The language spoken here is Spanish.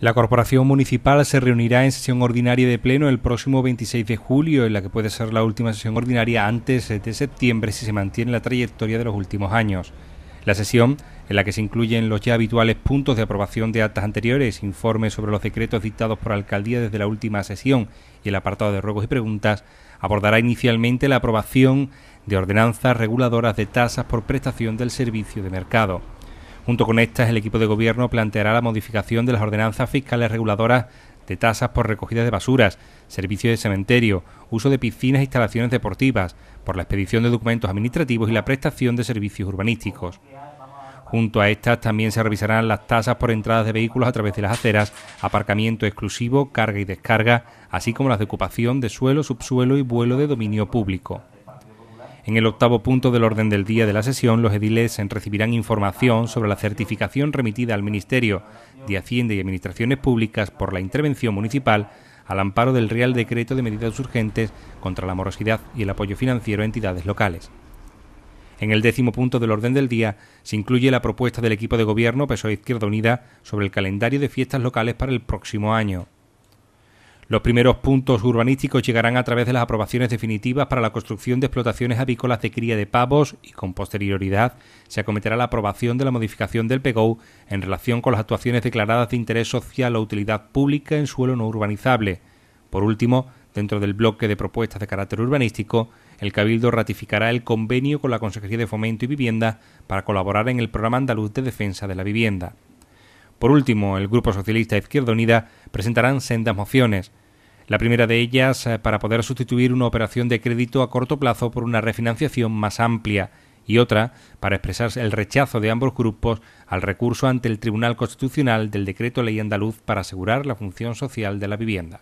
La Corporación Municipal se reunirá en sesión ordinaria de pleno el próximo 26 de julio, en la que puede ser la última sesión ordinaria antes de septiembre si se mantiene la trayectoria de los últimos años. La sesión, en la que se incluyen los ya habituales puntos de aprobación de actas anteriores, informes sobre los decretos dictados por alcaldía desde la última sesión y el apartado de ruegos y preguntas, abordará inicialmente la aprobación de ordenanzas reguladoras de tasas por prestación del servicio de mercado. Junto con estas, el equipo de gobierno planteará la modificación de las ordenanzas fiscales reguladoras de tasas por recogida de basuras, servicios de cementerio, uso de piscinas e instalaciones deportivas, por la expedición de documentos administrativos y la prestación de servicios urbanísticos. Junto a estas también se revisarán las tasas por entradas de vehículos a través de las aceras, aparcamiento exclusivo, carga y descarga, así como las de ocupación de suelo, subsuelo y vuelo de dominio público. En el octavo punto del orden del día de la sesión, los ediles recibirán información sobre la certificación remitida al Ministerio de Hacienda y Administraciones Públicas por la intervención municipal al amparo del Real Decreto de Medidas Urgentes contra la morosidad y el apoyo financiero a entidades locales. En el décimo punto del orden del día se incluye la propuesta del equipo de gobierno PSOE Izquierda Unida sobre el calendario de fiestas locales para el próximo año. Los primeros puntos urbanísticos llegarán a través de las aprobaciones definitivas para la construcción de explotaciones avícolas de cría de pavos y con posterioridad se acometerá la aprobación de la modificación del PEGO en relación con las actuaciones declaradas de interés social o utilidad pública en suelo no urbanizable. Por último, dentro del bloque de propuestas de carácter urbanístico, el Cabildo ratificará el convenio con la Consejería de Fomento y Vivienda para colaborar en el programa andaluz de defensa de la vivienda. Por último, el Grupo Socialista Izquierda Unida presentarán sendas mociones. La primera de ellas eh, para poder sustituir una operación de crédito a corto plazo por una refinanciación más amplia y otra para expresar el rechazo de ambos grupos al recurso ante el Tribunal Constitucional del Decreto Ley Andaluz para asegurar la función social de la vivienda.